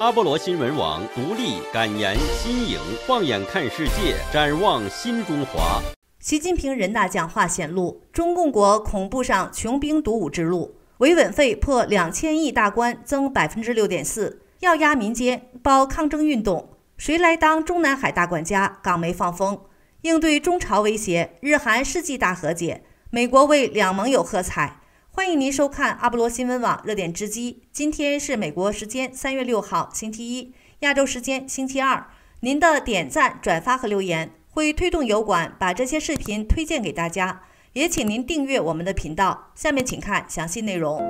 阿波罗新闻网独立敢言，新颖，放眼看世界，展望新中华。习近平人大讲话显露中共国恐怖上穷兵黩武之路，维稳费破两千亿大关，增百分之六点四，要压民间，包抗争运动。谁来当中南海大管家？港媒放风，应对中朝威胁，日韩世纪大和解，美国为两盟友喝彩。欢迎您收看阿波罗新闻网热点直击。今天是美国时间三月六号星期一，亚洲时间星期二。您的点赞、转发和留言会推动油管把这些视频推荐给大家，也请您订阅我们的频道。下面请看详细内容。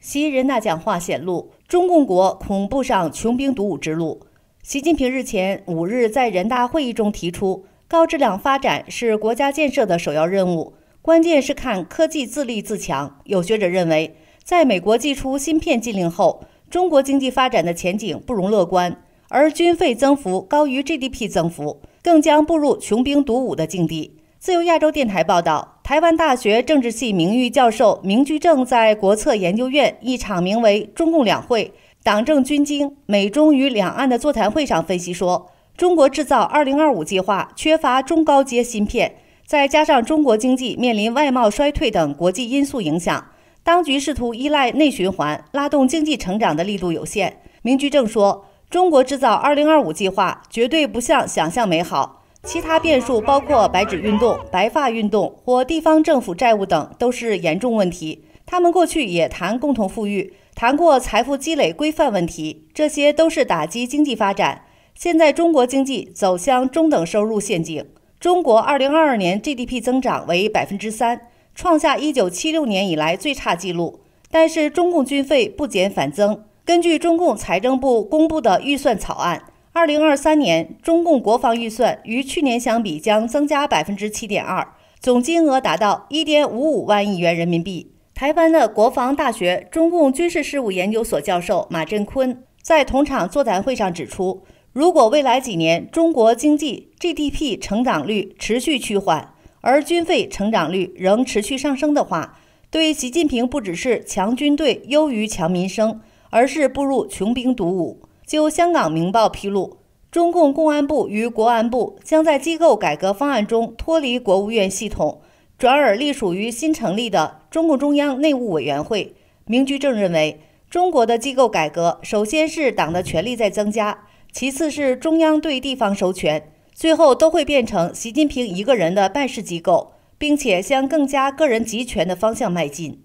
习人大讲话显露中共国恐怖上穷兵黩武之路。习近平日前五日在人大会议中提出，高质量发展是国家建设的首要任务。关键是看科技自立自强。有学者认为，在美国祭出芯片禁令后，中国经济发展的前景不容乐观，而军费增幅高于 GDP 增幅，更将步入穷兵黩武的境地。自由亚洲电台报道，台湾大学政治系名誉教授明居正在国策研究院一场名为“中共两会、党政军经、美中与两岸”的座谈会上分析说：“中国制造二零二五计划缺乏中高阶芯片。”再加上中国经济面临外贸衰退等国际因素影响，当局试图依赖内循环拉动经济成长的力度有限。明居正说：“中国制造二零二五计划绝对不像想象美好，其他变数包括白纸运动、白发运动或地方政府债务等都是严重问题。他们过去也谈共同富裕，谈过财富积累规范问题，这些都是打击经济发展。现在中国经济走向中等收入陷阱。”中国二零二二年 GDP 增长为百分之三，创下一九七六年以来最差记录。但是，中共军费不减反增。根据中共财政部公布的预算草案，二零二三年中共国防预算与去年相比将增加百分之七点二，总金额达到一点五五万亿元人民币。台湾的国防大学中共军事事务研究所教授马振坤在同场座谈会上指出。如果未来几年中国经济 GDP 成长率持续趋缓，而军费成长率仍持续上升的话，对习近平不只是强军队优于强民生，而是步入穷兵黩武。就香港明报披露，中共公安部与国安部将在机构改革方案中脱离国务院系统，转而隶属于新成立的中共中央内务委员会。明居正认为，中国的机构改革首先是党的权力在增加。其次是中央对地方收权，最后都会变成习近平一个人的办事机构，并且向更加个人集权的方向迈进。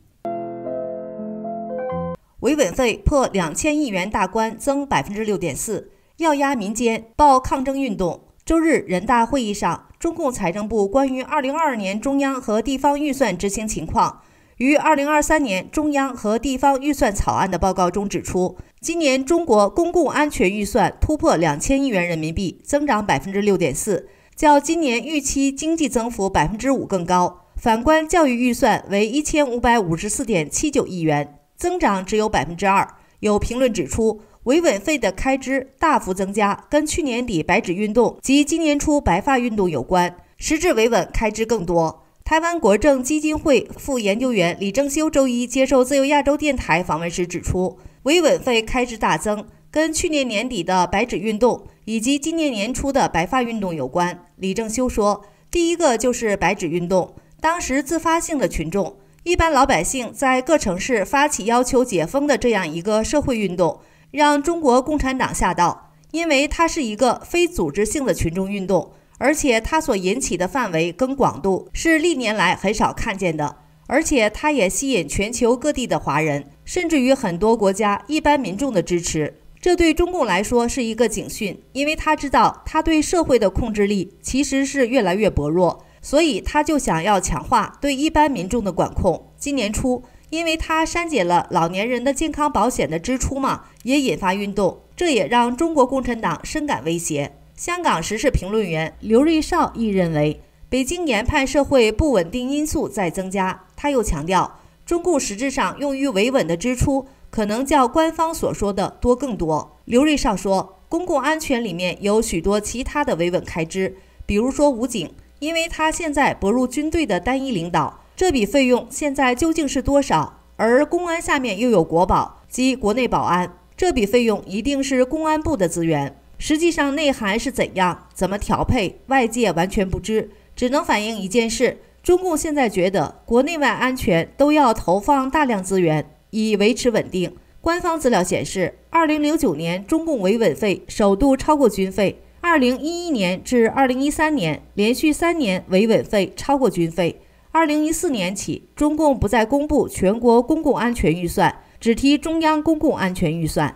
维稳费破两千亿元大关，增百分之六点四，要压民间，报抗争运动。周日人大会议上，中共财政部关于二零二二年中央和地方预算执行情况。于二零二三年中央和地方预算草案的报告中指出，今年中国公共安全预算突破两千亿元人民币，增长百分之六点四，较今年预期经济增幅百分之五更高。反观教育预算为一千五百五十四点七九亿元，增长只有百分之二。有评论指出，维稳费的开支大幅增加，跟去年底白纸运动及今年初白发运动有关，实质维稳开支更多。台湾国政基金会副研究员李正修周一接受自由亚洲电台访问时指出，维稳费开支大增，跟去年年底的白纸运动以及今年年初的白发运动有关。李正修说，第一个就是白纸运动，当时自发性的群众，一般老百姓在各城市发起要求解封的这样一个社会运动，让中国共产党吓到，因为它是一个非组织性的群众运动。而且它所引起的范围跟广度是历年来很少看见的，而且它也吸引全球各地的华人，甚至于很多国家一般民众的支持。这对中共来说是一个警讯，因为他知道他对社会的控制力其实是越来越薄弱，所以他就想要强化对一般民众的管控。今年初，因为他删减了老年人的健康保险的支出嘛，也引发运动，这也让中国共产党深感威胁。香港时事评论员刘瑞绍亦认为，北京研判社会不稳定因素在增加。他又强调，中共实质上用于维稳的支出，可能较官方所说的多更多。刘瑞绍说，公共安全里面有许多其他的维稳开支，比如说武警，因为他现在不入军队的单一领导，这笔费用现在究竟是多少？而公安下面又有国保及国内保安，这笔费用一定是公安部的资源。实际上内涵是怎样？怎么调配？外界完全不知，只能反映一件事：中共现在觉得国内外安全都要投放大量资源以维持稳定。官方资料显示，二零零九年中共维稳费首度超过军费；二零一一年至二零一三年连续三年维稳费超过军费；二零一四年起，中共不再公布全国公共安全预算，只提中央公共安全预算。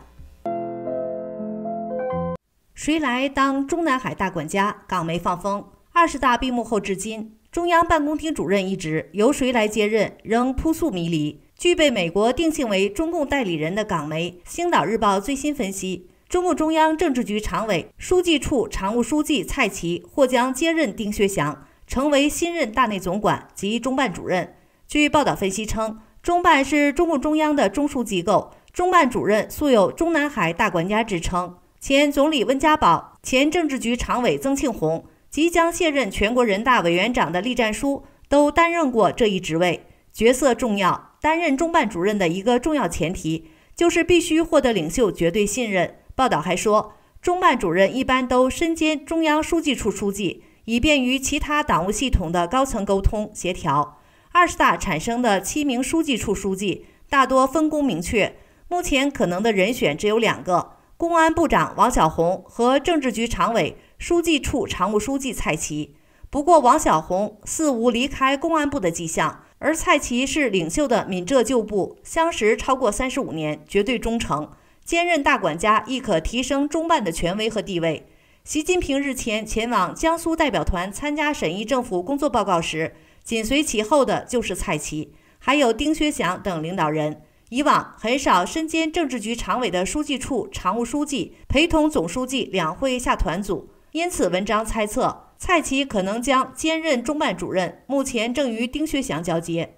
谁来当中南海大管家？港媒放风，二十大闭幕后至今，中央办公厅主任一职由谁来接任仍扑朔迷离。具被美国定性为中共代理人的港媒《星岛日报》最新分析，中共中央政治局常委、书记处常务书记蔡奇或将接任丁薛祥，成为新任大内总管及中办主任。据报道分析称，中办是中共中央的中枢机构，中办主任素有中南海大管家之称。前总理温家宝、前政治局常委曾庆红，即将卸任全国人大委员长的栗战书，都担任过这一职位，角色重要。担任中办主任的一个重要前提，就是必须获得领袖绝对信任。报道还说，中办主任一般都身兼中央书记处书记，以便于其他党务系统的高层沟通协调。二十大产生的七名书记处书记，大多分工明确。目前可能的人选只有两个。公安部长王晓红和政治局常委、书记处常务书记蔡奇。不过，王晓红似无离开公安部的迹象，而蔡奇是领袖的闽浙旧部，相识超过三十五年，绝对忠诚。兼任大管家亦可提升中办的权威和地位。习近平日前前往江苏代表团参加审议政府工作报告时，紧随其后的就是蔡奇，还有丁薛祥等领导人。以往很少身兼政治局常委的书记处常务书记陪同总书记两会下团组，因此文章猜测蔡奇可能将兼任中办主任，目前正与丁薛祥交接。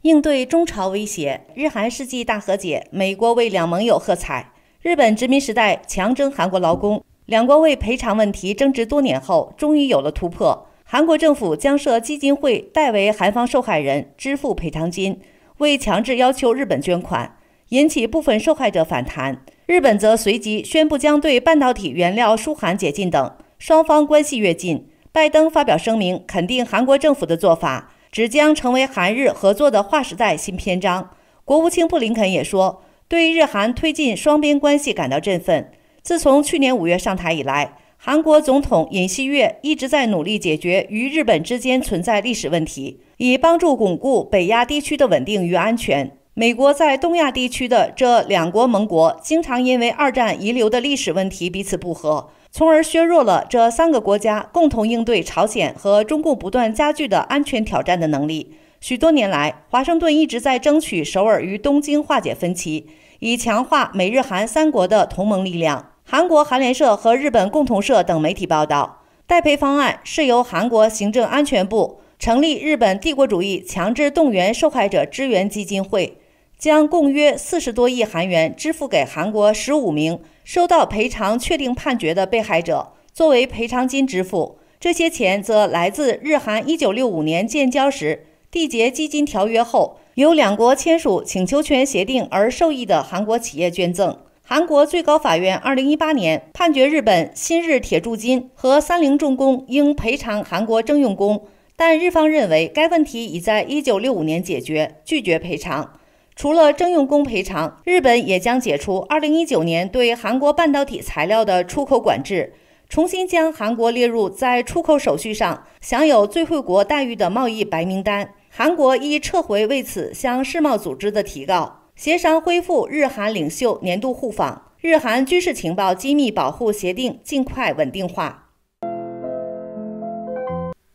应对中朝威胁，日韩世纪大和解，美国为两盟友喝彩。日本殖民时代强征韩国劳工，两国为赔偿问题争执多年后，终于有了突破。韩国政府将设基金会代为韩方受害人支付赔偿金，未强制要求日本捐款，引起部分受害者反弹。日本则随即宣布将对半导体原料输韩解禁等，双方关系越近。拜登发表声明，肯定韩国政府的做法，只将成为韩日合作的划时代新篇章。国务卿布林肯也说，对日韩推进双边关系感到振奋。自从去年五月上台以来。韩国总统尹锡悦一直在努力解决与日本之间存在历史问题，以帮助巩固北亚地区的稳定与安全。美国在东亚地区的这两国盟国经常因为二战遗留的历史问题彼此不和，从而削弱了这三个国家共同应对朝鲜和中共不断加剧的安全挑战的能力。许多年来，华盛顿一直在争取首尔与东京化解分歧，以强化美日韩三国的同盟力量。韩国韩联社和日本共同社等媒体报道，代赔方案是由韩国行政安全部成立日本帝国主义强制动员受害者支援基金会，将共约四十多亿韩元支付给韩国十五名收到赔偿确定判决的被害者，作为赔偿金支付。这些钱则来自日韩一九六五年建交时缔结基金条约后，由两国签署请求权协定而受益的韩国企业捐赠。韩国最高法院2018年判决日本新日铁铸金和三菱重工应赔偿韩国征用工，但日方认为该问题已在1965年解决，拒绝赔偿。除了征用工赔偿，日本也将解除2019年对韩国半导体材料的出口管制，重新将韩国列入在出口手续上享有最惠国待遇的贸易白名单。韩国已撤回为此向世贸组织的提告。协商恢复日韩领袖年度互访，日韩军事情报机密保护协定尽快稳定化。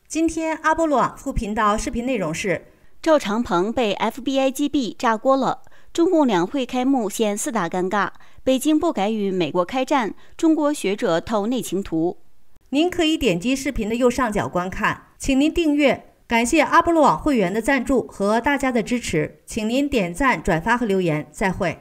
今天阿波罗副频道视频内容是：赵长鹏被 FBI GB 炸锅了；中共两会开幕现四大尴尬；北京不改与美国开战；中国学者透内情图。您可以点击视频的右上角观看，请您订阅。感谢阿波罗网会员的赞助和大家的支持，请您点赞、转发和留言。再会。